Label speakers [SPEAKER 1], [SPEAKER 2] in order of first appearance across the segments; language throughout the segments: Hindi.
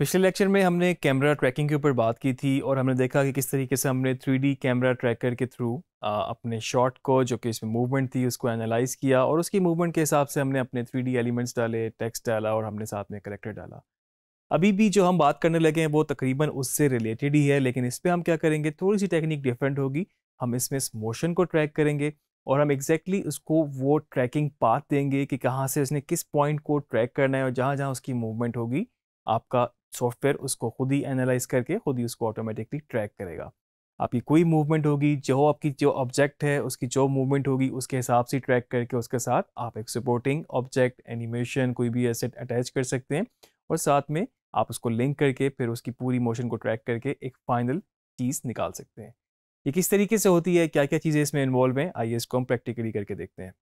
[SPEAKER 1] पिछले लेक्चर में हमने कैमरा ट्रैकिंग के ऊपर बात की थी और हमने देखा कि किस तरीके से हमने थ्री कैमरा ट्रैकर के थ्रू अपने शॉट को जो कि इसमें मूवमेंट थी उसको एनालाइज किया और उसकी मूवमेंट के हिसाब से हमने अपने थ्री एलिमेंट्स डाले टेक्स्ट डाला और हमने साथ में करेक्टर डाला अभी भी जो हम बात करने लगे हैं वो तकरीबन उससे रिलेटेड ही है लेकिन इस पर हम क्या करेंगे थोड़ी सी टेक्निक डिफरेंट होगी हम इसमें इस मोशन को ट्रैक करेंगे और हम एग्जैक्टली exactly उसको वो ट्रैकिंग पाथ देंगे कि कहाँ से उसने किस पॉइंट को ट्रैक करना है और जहाँ जहाँ उसकी मूवमेंट होगी आपका सॉफ्टवेयर उसको खुद ही एनालाइज करके खुद ही उसको ऑटोमेटिकली ट्रैक करेगा आपकी कोई मूवमेंट होगी जो आपकी जो ऑब्जेक्ट है उसकी जो मूवमेंट होगी उसके हिसाब से ट्रैक करके उसके साथ आप एक सपोर्टिंग ऑब्जेक्ट एनिमेशन कोई भी एसेट अटैच कर सकते हैं और साथ में आप उसको लिंक करके फिर उसकी पूरी मोशन को ट्रैक करके एक फाइनल चीज़ निकाल सकते हैं ये किस तरीके से होती है क्या क्या चीज़ें इसमें इन्वॉल्व हैं आइए इसको हम प्रैक्टिकली करके देखते हैं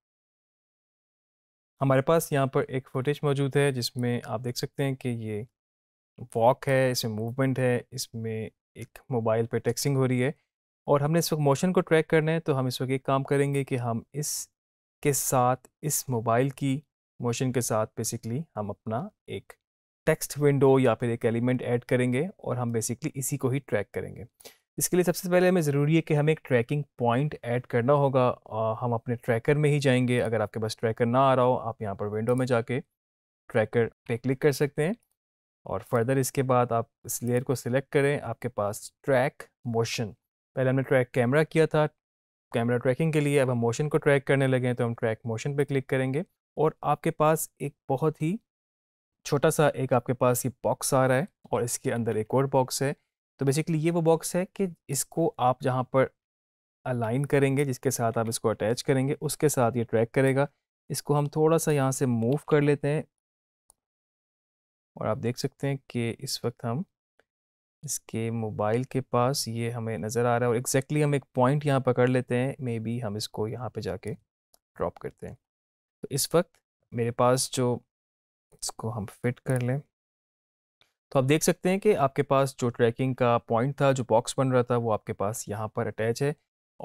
[SPEAKER 1] हमारे पास यहाँ पर एक फुटेज मौजूद है जिसमें आप देख सकते हैं कि ये वॉक है इसमें मूवमेंट है इसमें एक मोबाइल पे टेक्सिंग हो रही है और हमने इस वक्त मोशन को ट्रैक करना है तो हम इस वक्त एक काम करेंगे कि हम इस के साथ इस मोबाइल की मोशन के साथ बेसिकली हम अपना एक टेक्स्ट विंडो या फिर एक एलिमेंट ऐड करेंगे और हम बेसिकली इसी को ही ट्रैक करेंगे इसके लिए सबसे पहले हमें ज़रूरी है कि हमें एक ट्रैकिंग पॉइंट ऐड करना होगा आ, हम अपने ट्रैकर में ही जाएंगे अगर आपके पास ट्रैकर ना आ रहा हो आप यहाँ पर विंडो में जाके ट्रैकर पे क्लिक कर सकते हैं और फर्दर इसके बाद आप इस लेयर को सिलेक्ट करें आपके पास ट्रैक मोशन पहले हमने ट्रैक कैमरा किया था कैमरा ट्रैकिंग के लिए अब हम मोशन को ट्रैक करने लगे हैं तो हम ट्रैक मोशन पे क्लिक करेंगे और आपके पास एक बहुत ही छोटा सा एक आपके पास ये बॉक्स आ रहा है और इसके अंदर एक और बॉक्स है तो बेसिकली ये वो बॉक्स है कि इसको आप जहाँ पर अलाइन करेंगे जिसके साथ आप इसको अटैच करेंगे उसके साथ ये ट्रैक करेगा इसको हम थोड़ा सा यहाँ से मूव कर लेते हैं और आप देख सकते हैं कि इस वक्त हम इसके मोबाइल के पास ये हमें नज़र आ रहा है और एग्जैक्टली exactly हम एक पॉइंट यहाँ पकड़ लेते हैं मे बी हम इसको यहाँ पे जाके ड्रॉप करते हैं तो इस वक्त मेरे पास जो इसको हम फिट कर लें तो आप देख सकते हैं कि आपके पास जो ट्रैकिंग का पॉइंट था जो बॉक्स बन रहा था वो आपके पास यहाँ पर अटैच है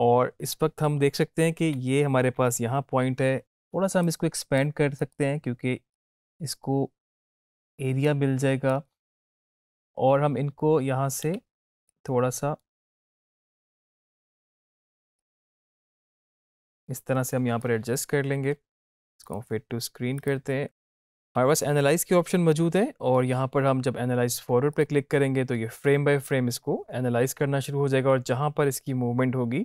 [SPEAKER 1] और इस वक्त हम देख सकते हैं कि ये हमारे पास यहाँ पॉइंट है थोड़ा सा हम इसको एक्सपेंड कर सकते हैं क्योंकि इसको एरिया मिल जाएगा और हम इनको यहाँ से थोड़ा सा इस तरह से हम यहाँ पर एडजस्ट कर लेंगे इसको हम फिट टू स्क्रीन करते हैं हमारे पास एनालाइज के ऑप्शन मौजूद है और यहाँ पर हम जब एनालाइज फॉरवर्ड पे क्लिक करेंगे तो ये फ्रेम बाय फ्रेम इसको एनालाइज करना शुरू हो जाएगा और जहाँ पर इसकी मूवमेंट होगी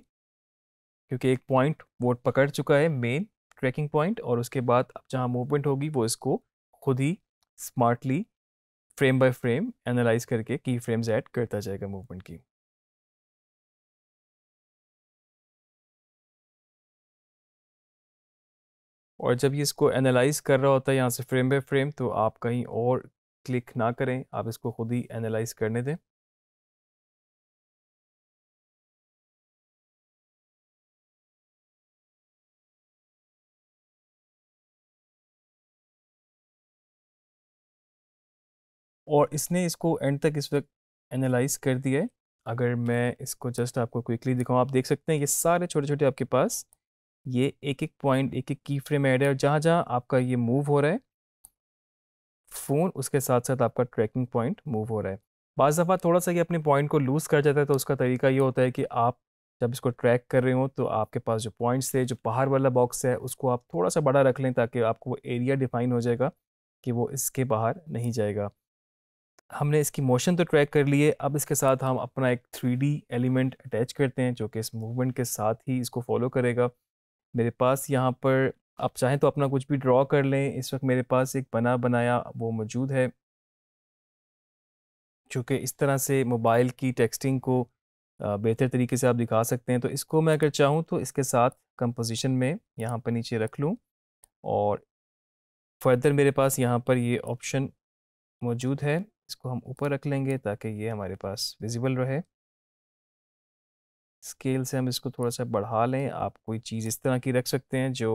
[SPEAKER 1] क्योंकि एक पॉइंट वोट पकड़ चुका है मेन ट्रैकिंग पॉइंट और उसके बाद अब जहाँ मूवमेंट होगी वो इसको खुद ही smartly frame by frame analyse करके की फ्रेम्स ऐड करता जाएगा मूवमेंट की और जब ये इसको एनालाइज कर रहा होता है यहाँ से फ्रेम बाय फ्रेम तो आप कहीं और क्लिक ना करें आप इसको खुद ही एनालाइज करने दें और इसने इसको एंड तक इस वक्त एनालाइज कर दिया है अगर मैं इसको जस्ट आपको क्विकली दिखाऊँ आप देख सकते हैं ये सारे छोटे छोटे आपके पास ये एक एक पॉइंट एक एक की फ्रेम ऐड है और जहाँ जहाँ आपका ये मूव हो रहा है फ़ोन उसके साथ साथ आपका ट्रैकिंग पॉइंट मूव हो रहा है बाज़ दफ़ा थोड़ा सा ये अपने पॉइंट को लूज़ कर जाता है तो उसका तरीका ये होता है कि आप जब इसको ट्रैक कर रहे हो तो आपके पास जो पॉइंट्स थे जो पहाड़ वाला बॉक्स है उसको आप थोड़ा सा बड़ा रख लें ताकि आपको वो एरिया डिफाइन हो जाएगा कि वो इसके बाहर नहीं जाएगा हमने इसकी मोशन तो ट्रैक कर लिए अब इसके साथ हम अपना एक थ्री एलिमेंट अटैच करते हैं जो कि इस मूवमेंट के साथ ही इसको फॉलो करेगा मेरे पास यहाँ पर आप चाहें तो अपना कुछ भी ड्रॉ कर लें इस वक्त मेरे पास एक बना बनाया वो मौजूद है चूँकि इस तरह से मोबाइल की टेक्सटिंग को बेहतर तरीके से आप दिखा सकते हैं तो इसको मैं अगर चाहूँ तो इसके साथ कंपोजिशन में यहाँ पर नीचे रख लूँ और फर्दर मेरे पास यहाँ पर ये ऑप्शन मौजूद है इसको हम ऊपर रख लेंगे ताकि ये हमारे पास विजिबल रहे स्केल से हम इसको थोड़ा सा बढ़ा लें आप कोई चीज़ इस तरह की रख सकते हैं जो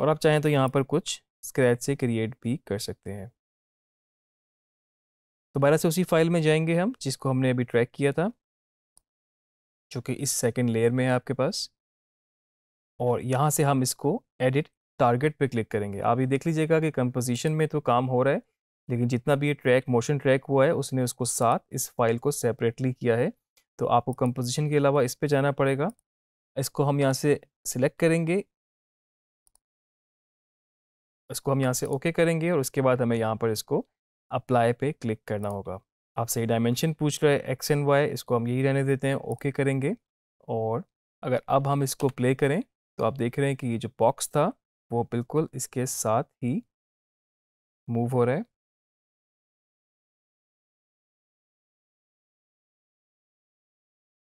[SPEAKER 1] और आप चाहें तो यहाँ पर कुछ स्क्रैच से क्रिएट भी कर सकते हैं दोबारा से उसी फाइल में जाएंगे हम जिसको हमने अभी ट्रैक किया था जो कि इस सेकंड लेयर में है आपके पास और यहाँ से हम इसको एडिट टारगेट पे क्लिक करेंगे आप ये देख लीजिएगा कि कंपोजिशन में तो काम हो रहा है लेकिन जितना भी ये ट्रैक मोशन ट्रैक हुआ है उसने उसको साथ इस फाइल को सेपरेटली किया है तो आपको कंपोजिशन के अलावा इस पर जाना पड़ेगा इसको हम यहाँ से सिलेक्ट करेंगे इसको हम यहाँ से ओके करेंगे और उसके बाद हमें यहाँ पर इसको अप्लाई पे क्लिक करना होगा आपसे ये डायमेंशन पूछ रहा है एक्स एंड वाई इसको हम यही रहने देते हैं ओके करेंगे और अगर अब हम इसको प्ले करें तो आप देख रहे हैं कि ये जो बॉक्स था वो बिल्कुल इसके साथ ही मूव हो रहा है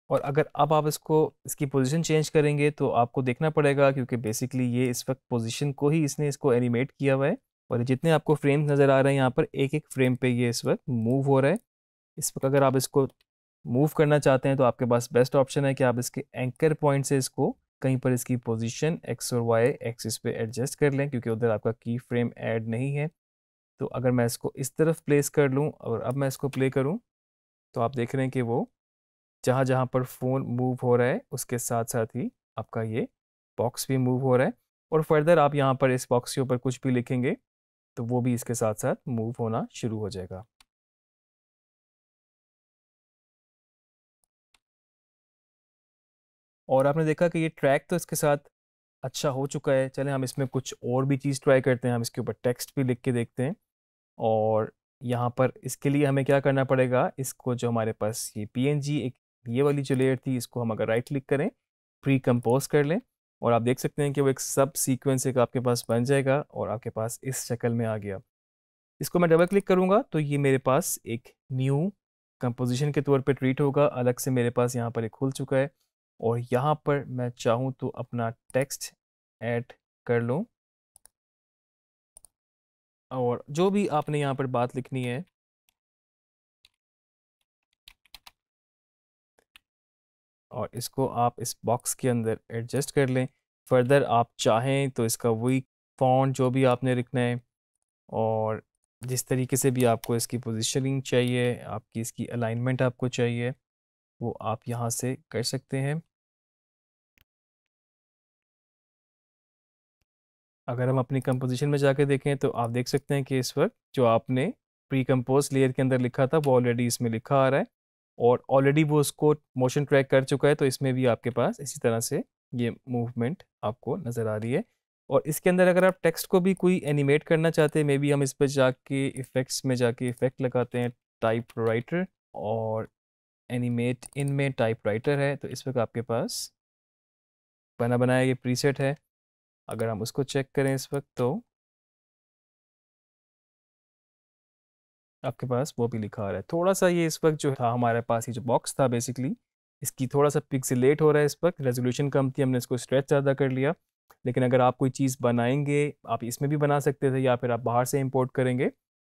[SPEAKER 1] और अगर अब आप इसको इसकी पोजीशन चेंज करेंगे तो आपको देखना पड़ेगा क्योंकि बेसिकली ये इस वक्त पोजीशन को ही इसने इसको एनिमेट किया हुआ है और जितने आपको फ्रेम नज़र आ रहे हैं यहाँ पर एक एक फ्रेम पे ये इस वक्त मूव हो रहा है इस वक्त अगर आप इसको मूव करना चाहते हैं तो आपके पास बेस्ट ऑप्शन है कि आप इसके एंकर पॉइंट से इसको कहीं पर इसकी पोजिशन एक्स और वाई एक्सिस पे एडजस्ट कर लें क्योंकि उधर आपका की फ्रेम ऐड नहीं है तो अगर मैं इसको इस तरफ प्लेस कर लूँ और अब मैं इसको प्ले करूँ तो आप देख रहे हैं कि वो जहाँ जहाँ पर फ़ोन मूव हो रहा है उसके साथ साथ ही आपका ये बॉक्स भी मूव हो रहा है और फर्दर आप यहाँ पर इस बॉक्स के ऊपर कुछ भी लिखेंगे तो वो भी इसके साथ साथ मूव होना शुरू हो जाएगा और आपने देखा कि ये ट्रैक तो इसके साथ अच्छा हो चुका है चलें हम इसमें कुछ और भी चीज़ ट्राई करते हैं हम इसके ऊपर टेक्स्ट भी लिख के देखते हैं और यहाँ पर इसके लिए हमें क्या करना पड़ेगा इसको जो हमारे पास ये पी एक ये वाली जो लेयर थी इसको हम अगर राइट क्लिक करें प्री कंपोज कर लें और आप देख सकते हैं कि वो एक सब सीक्वेंस एक आपके पास बन जाएगा और आपके पास इस शक्ल में आ गया इसको मैं डबल क्लिक करूँगा तो ये मेरे पास एक न्यू कंपोजिशन के तौर पे ट्रीट होगा अलग से मेरे पास यहाँ पर एक खुल चुका है और यहाँ पर मैं चाहूँ तो अपना टेक्स्ट ऐड कर लूँ और जो भी आपने यहाँ पर बात लिखनी है और इसको आप इस बॉक्स के अंदर एडजस्ट कर लें फर्दर आप चाहें तो इसका वही फॉन्ट जो भी आपने लिखना है और जिस तरीके से भी आपको इसकी पोजिशनिंग चाहिए आपकी इसकी अलाइनमेंट आपको चाहिए वो आप यहाँ से कर सकते हैं अगर हम अपनी कंपोजिशन में जाके देखें तो आप देख सकते हैं कि इस वक्त जो आपने प्री कम्पोज लेयर के अंदर लिखा था वो ऑलरेडी इसमें लिखा आ रहा है और ऑलरेडी वो उसको मोशन ट्रैक कर चुका है तो इसमें भी आपके पास इसी तरह से ये मूवमेंट आपको नज़र आ रही है और इसके अंदर अगर आप टेक्स्ट को भी कोई एनिमेट करना चाहते हैं मे बी हम इस पर जाके इफ़ेक्ट्स में जाके इफ़ेक्ट लगाते हैं टाइप राइटर और एनिमेट इन में टाइप राइटर है तो इस वक्त आपके पास बना बनाया ये प्रीसेट है अगर हम उसको चेक करें इस वक्त तो आपके पास वो भी लिखा आ रहा है थोड़ा सा ये इस वक्त जो था हमारे पास ये जो बॉक्स था बेसिकली इसकी थोड़ा सा पिक्सलेट हो रहा है इस वक्त रेजोल्यूशन कम थी हमने इसको स्ट्रेच ज़्यादा कर लिया लेकिन अगर आप कोई चीज़ बनाएंगे आप इसमें भी बना सकते थे या फिर आप बाहर से इम्पोर्ट करेंगे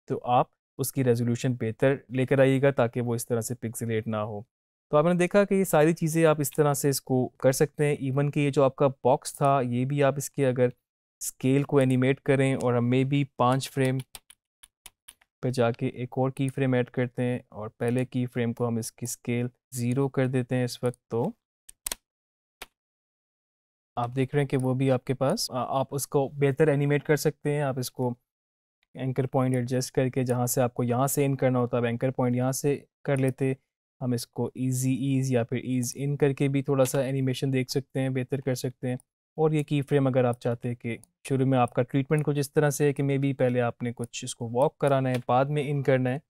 [SPEAKER 1] तो आप उसकी रेजोल्यूशन बेहतर लेकर आइएगा ताकि वो इस तरह से पिक्सलेट ना हो तो आपने देखा कि ये सारी चीज़ें आप इस तरह से इसको कर सकते हैं इवन कि ये जो आपका बॉक्स था ये भी आप इसके अगर स्केल को एनिमेट करें और हम मे बी पाँच फ्रेम पे जाके एक और की फ्रेम ऐड करते हैं और पहले की फ्रेम को हम इसकी स्केल ज़ीरो कर देते हैं इस वक्त तो आप देख रहे हैं कि वो भी आपके पास आ, आप उसको बेहतर एनिमेट कर सकते हैं आप इसको एंकर पॉइंट एडजस्ट करके जहाँ से आपको यहाँ से इन करना होता है एंकर पॉइंट यहाँ से कर लेते हम इसको ईजी ईज़ या फिर ईज़ इन करके भी थोड़ा सा एनिमेशन देख सकते हैं बेहतर कर सकते हैं और ये की फ्रेम अगर आप चाहते हैं कि शुरू में आपका ट्रीटमेंट कुछ इस तरह से है कि मे बी पहले आपने कुछ इसको वॉक कराना है बाद में इन करना है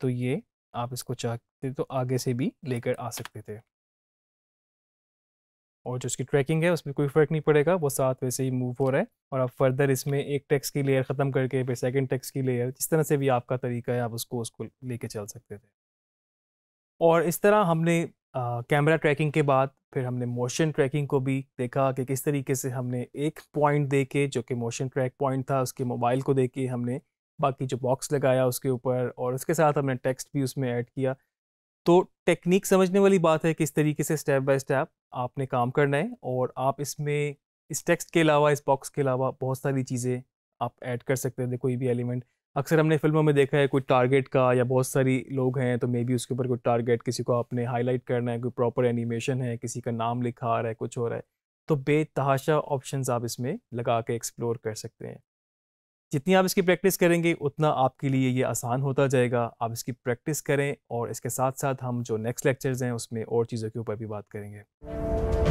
[SPEAKER 1] तो ये आप इसको चाहते तो आगे से भी लेकर आ सकते थे और जो इसकी ट्रैकिंग है उसमें कोई फ़र्क नहीं पड़ेगा वो साथ वैसे ही मूव हो रहा है और आप फर्दर इसमें एक टैक्स की लेयर ख़त्म करके फिर सेकंड टैक्स की लेयर जिस तरह से भी आपका तरीका है आप उसको उसको लेके चल सकते थे और इस तरह हमने कैमरा ट्रैकिंग के बाद फिर हमने मोशन ट्रैकिंग को भी देखा कि किस तरीके से हमने एक पॉइंट दे के जो कि मोशन ट्रैक पॉइंट था उसके मोबाइल को दे के हमने बाकी जो बॉक्स लगाया उसके ऊपर और उसके साथ हमने टेक्स्ट भी उसमें ऐड किया तो टेक्निक समझने वाली बात है किस तरीके से स्टेप बाय स्टेप आपने काम करना है और आप इसमें इस टेक्स्ट के अलावा इस बॉक्स के अलावा बहुत सारी चीज़ें आप ऐड कर सकते थे कोई भी एलिमेंट अक्सर हमने फिल्मों में देखा है कोई टारगेट का या बहुत सारी लोग हैं तो मे बी उसके ऊपर कोई टारगेट किसी को आपने हाईलाइट करना है कोई प्रॉपर एनिमेशन है किसी का नाम लिखा आ रहा है कुछ हो रहा है तो बेतहाशा ऑप्शन आप इसमें लगा के एक्सप्लोर कर सकते हैं जितनी आप इसकी प्रैक्टिस करेंगे उतना आपके लिए ये आसान होता जाएगा आप इसकी प्रैक्टिस करें और इसके साथ साथ हम जो नेक्स्ट लेक्चर्स हैं उसमें और चीज़ों के ऊपर भी बात करेंगे